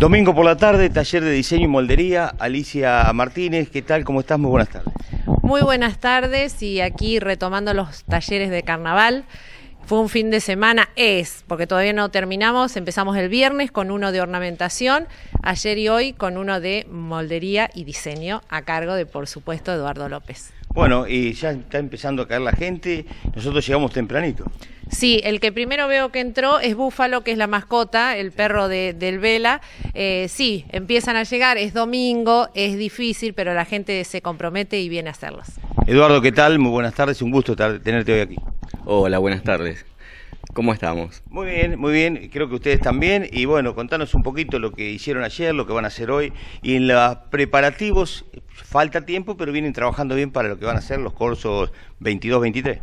Domingo por la tarde, taller de diseño y moldería, Alicia Martínez, ¿qué tal? ¿Cómo estás? Muy buenas tardes. Muy buenas tardes y aquí retomando los talleres de carnaval. Fue un fin de semana, es, porque todavía no terminamos, empezamos el viernes con uno de ornamentación, ayer y hoy con uno de moldería y diseño a cargo de, por supuesto, Eduardo López. Bueno, y ya está empezando a caer la gente, nosotros llegamos tempranito. Sí, el que primero veo que entró es Búfalo, que es la mascota, el perro de, del Vela. Eh, sí, empiezan a llegar, es domingo, es difícil, pero la gente se compromete y viene a hacerlos. Eduardo, ¿qué tal? Muy buenas tardes, un gusto tenerte hoy aquí. Hola, buenas tardes. ¿Cómo estamos? Muy bien, muy bien. Creo que ustedes también. Y bueno, contanos un poquito lo que hicieron ayer, lo que van a hacer hoy. Y en los preparativos, falta tiempo, pero vienen trabajando bien para lo que van a hacer los cursos 22-23.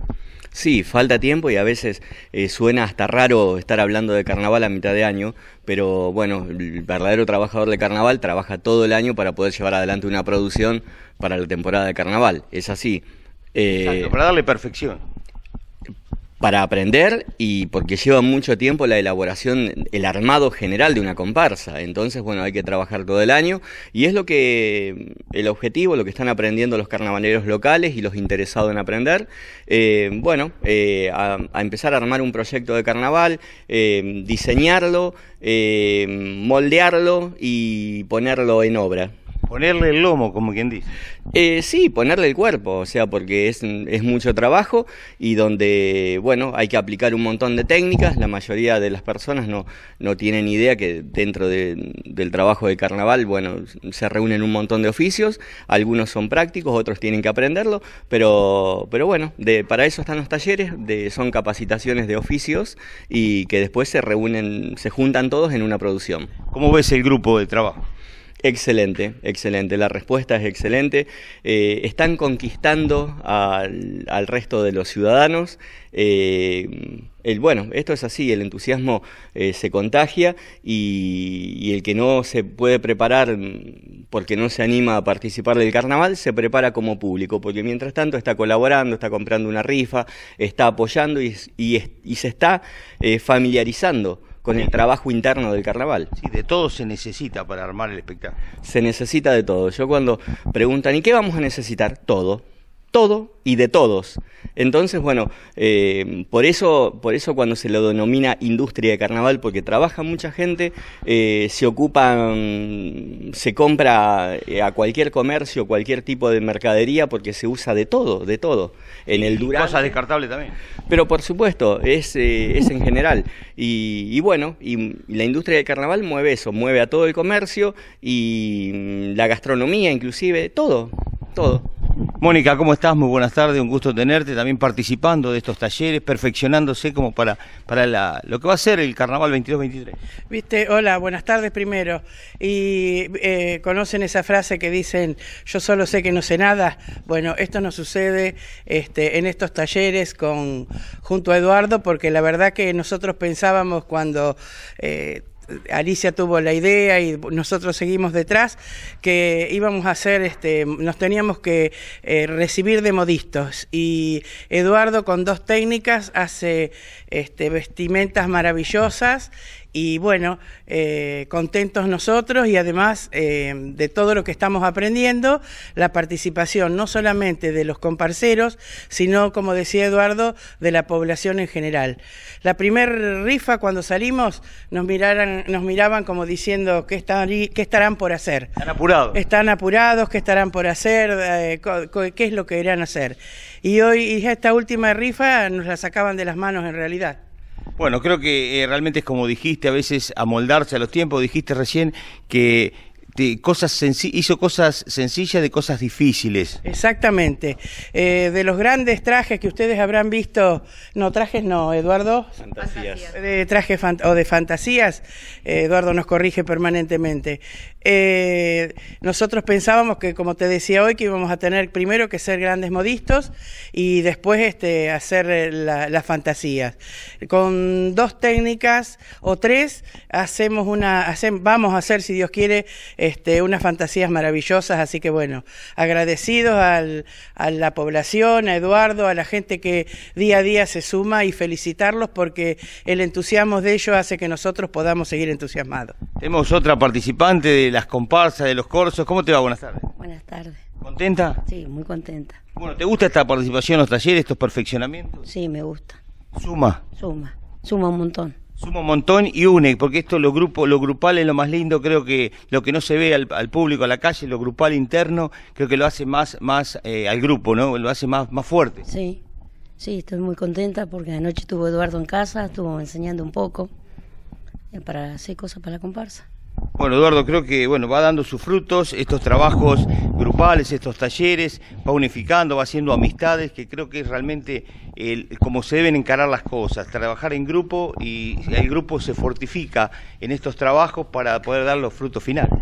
Sí, falta tiempo y a veces eh, suena hasta raro estar hablando de carnaval a mitad de año, pero bueno, el verdadero trabajador de carnaval trabaja todo el año para poder llevar adelante una producción para la temporada de carnaval. Es así. Eh, Exacto, para darle perfección para aprender y porque lleva mucho tiempo la elaboración, el armado general de una comparsa. Entonces, bueno, hay que trabajar todo el año y es lo que el objetivo, lo que están aprendiendo los carnavaleros locales y los interesados en aprender. Eh, bueno, eh, a, empezar a armar un proyecto de carnaval, eh, diseñarlo, moldearlo y ponerlo en obra. Ponerle el lomo, como quien dice. Eh, sí, ponerle el cuerpo, o sea, porque es, mucho trabajo y donde, bueno, hay que aplicar un montón de técnicas. La mayoría de las personas no, no tienen idea que dentro del trabajo de carnaval, bueno, se reúnen un montón de oficios. Algunos son prácticos, otros tienen que aprenderlo, pero, pero bueno, para eso están los talleres, son capacitaciones de oficios y que después se reúnen, se juntan todos en una producción. ¿Cómo ves el grupo de trabajo? Excelente, excelente. La respuesta es excelente. Eh, están conquistando al, resto de los ciudadanos. Eh, bueno, esto es así, el entusiasmo eh, se contagia y, el que no se puede preparar mm, porque no se anima a participar del carnaval, se prepara como público, porque mientras tanto está colaborando, está comprando una rifa, está apoyando y se está familiarizando con el trabajo interno del carnaval. Sí, de todo se necesita para armar el espectáculo. Se necesita de todo. Yo cuando preguntan, ¿y qué vamos a necesitar? Todo todo y de todos. Entonces, bueno, eh, por, eso, por eso cuando se lo denomina industria de carnaval, porque trabaja mucha gente, eh, se ocupa, se compra eh, a cualquier comercio, cualquier tipo de mercadería, porque se usa de todo, de todo. En el descartable también. Pero por supuesto, es, es en general. Y, y bueno, y la industria de carnaval mueve eso, mueve a todo el comercio y mm, la gastronomía inclusive, todo, todo. Mónica, ¿cómo estás? Muy buenas tardes, un gusto tenerte también participando de estos talleres, perfeccionándose como para, para lo que va a ser el Carnaval 22-23. Viste, hola, buenas tardes primero. Y eh, conocen esa frase que dicen, yo solo sé que no sé nada. Bueno, esto nos sucede este, en estos talleres con, junto a Eduardo, porque la verdad que nosotros pensábamos cuando... Eh, Alicia tuvo la idea y nosotros seguimos detrás, que íbamos a hacer, este, nos teníamos que eh, recibir de modistos. Y Eduardo con dos técnicas hace este, vestimentas maravillosas y bueno, eh, contentos nosotros y además eh, de todo lo que estamos aprendiendo, la participación no solamente de los comparceros, sino, como decía Eduardo, de la población en general. La primera rifa cuando salimos nos, nos miraban como diciendo ¿qué, están qué estarán por hacer. Están apurados. Están apurados, qué estarán por hacer, eh, qué es lo que irán a hacer. Y hoy, y esta última rifa nos la sacaban de las manos en realidad. Bueno, creo que eh, realmente es como dijiste, a veces amoldarse a los tiempos, dijiste recién que cosas hizo cosas sencillas de cosas difíciles. Exactamente. Eh, de los grandes trajes que ustedes habrán visto, no, trajes no, Eduardo. Fantasías. De trajes o de fantasías, eh, Eduardo nos corrige permanentemente. Eh, nosotros pensábamos que, como te decía hoy, que íbamos a tener primero que ser grandes modistos y después este, hacer las fantasías. Con dos técnicas o tres, hacemos una, hacemos, vamos a hacer, si Dios quiere, este, unas fantasías maravillosas, así que bueno, agradecidos al, a la población, a Eduardo, a la gente que día a día se suma y felicitarlos porque el entusiasmo de ellos hace que nosotros podamos seguir entusiasmados. Tenemos otra participante de las comparsas, de los corsos. ¿Cómo te va? Buenas tardes. Buenas tardes. ¿Contenta? Sí, muy contenta. Bueno, ¿te gusta esta participación en los talleres, estos perfeccionamientos? Sí, me gusta. ¿Suma? Suma, suma un montón. Suma un montón y une, porque esto lo grupo, lo grupal es lo más lindo, creo que lo que no se ve al, público, a la calle, lo grupal interno, creo que lo hace más, más eh, al grupo, ¿no? Lo hace más, más fuerte. Sí, sí, estoy muy contenta porque anoche estuvo Eduardo en casa, estuvo enseñando un poco eh, para hacer cosas para la comparsa. Bueno, Eduardo, creo que bueno va dando sus frutos estos trabajos estos talleres, va unificando, va haciendo amistades, que creo que es realmente como se deben encarar las cosas, trabajar en grupo y el grupo se fortifica en estos trabajos para poder dar los frutos finales.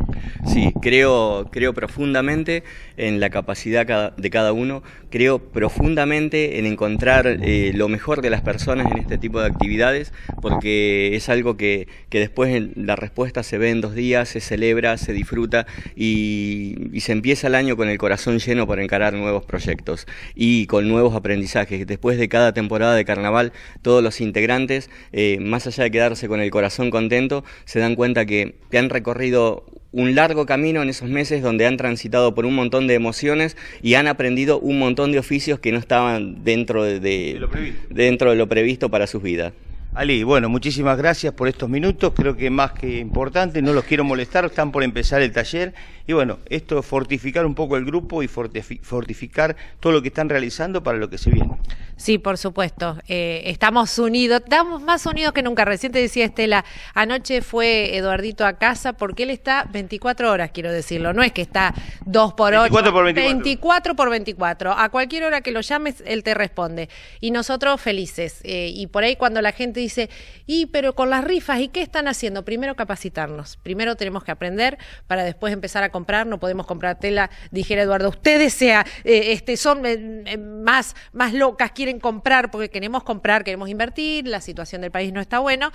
Sí, creo, creo profundamente en la capacidad de cada uno, creo profundamente en encontrar eh, lo mejor de las personas en este tipo de actividades, porque es algo que, que después la respuesta se ve en dos días, se celebra, se disfruta y, se empieza el año con el corazón lleno para encarar nuevos proyectos y con nuevos aprendizajes. Después de cada temporada de carnaval, todos los integrantes, eh, más allá de quedarse con el corazón contento, se dan cuenta que, que han recorrido un largo camino en esos meses donde han transitado por un montón de emociones y han aprendido un montón de oficios que no estaban dentro de, dentro de lo previsto para sus vidas. Ali, bueno, muchísimas gracias por estos minutos, creo que más que importante, no los quiero molestar, están por empezar el taller y bueno, esto es fortificar un poco el grupo y fortificar todo lo que están realizando para lo que se viene. Sí, por supuesto, eh, estamos unidos, estamos más unidos que nunca, reciente decía Estela, anoche fue Eduardito a casa porque él está 24 horas, quiero decirlo, no es que está 2 por 8, 24 por 24. 24, a cualquier hora que lo llames, él te responde y nosotros felices eh, y por ahí cuando la gente dice, y pero con las rifas, ¿y qué están haciendo? Primero capacitarnos, primero tenemos que aprender para después empezar a comprar, no podemos comprar tela, dijera Eduardo, ustedes sea, eh, este, son eh, eh, más, más locas, quieren comprar porque queremos comprar, queremos invertir, la situación del país no está buena,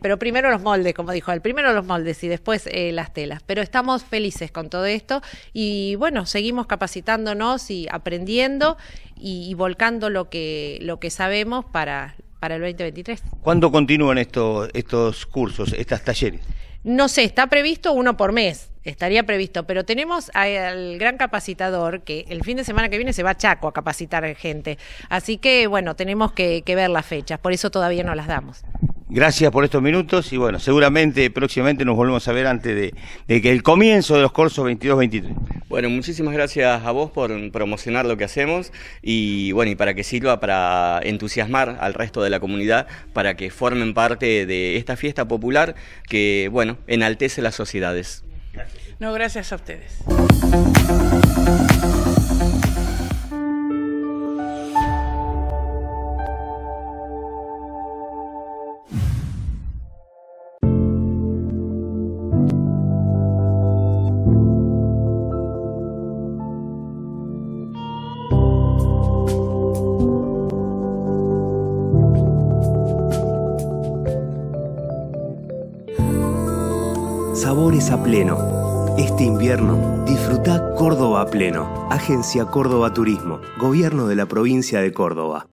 pero primero los moldes, como dijo él, primero los moldes y después las telas. Pero estamos felices con todo esto y bueno, seguimos capacitándonos y aprendiendo y, volcando lo que, lo que sabemos para para el 2023. ¿Cuándo continúan estos, estos cursos, estas talleres? No sé, está previsto uno por mes, estaría previsto, pero tenemos al gran capacitador que el fin de semana que viene se va a Chaco a capacitar gente. Así que, bueno, tenemos que, que ver las fechas, por eso todavía no las damos. Gracias por estos minutos y bueno, seguramente próximamente nos volvemos a ver antes de, que el comienzo de los cursos 22-23. Bueno, muchísimas gracias a vos por promocionar lo que hacemos y bueno, y para que sirva para entusiasmar al resto de la comunidad para que formen parte de esta fiesta popular que bueno, enaltece las sociedades. Gracias. No, gracias a ustedes. a pleno. Este invierno, disfruta Córdoba pleno. Agencia Córdoba Turismo, Gobierno de la provincia de Córdoba.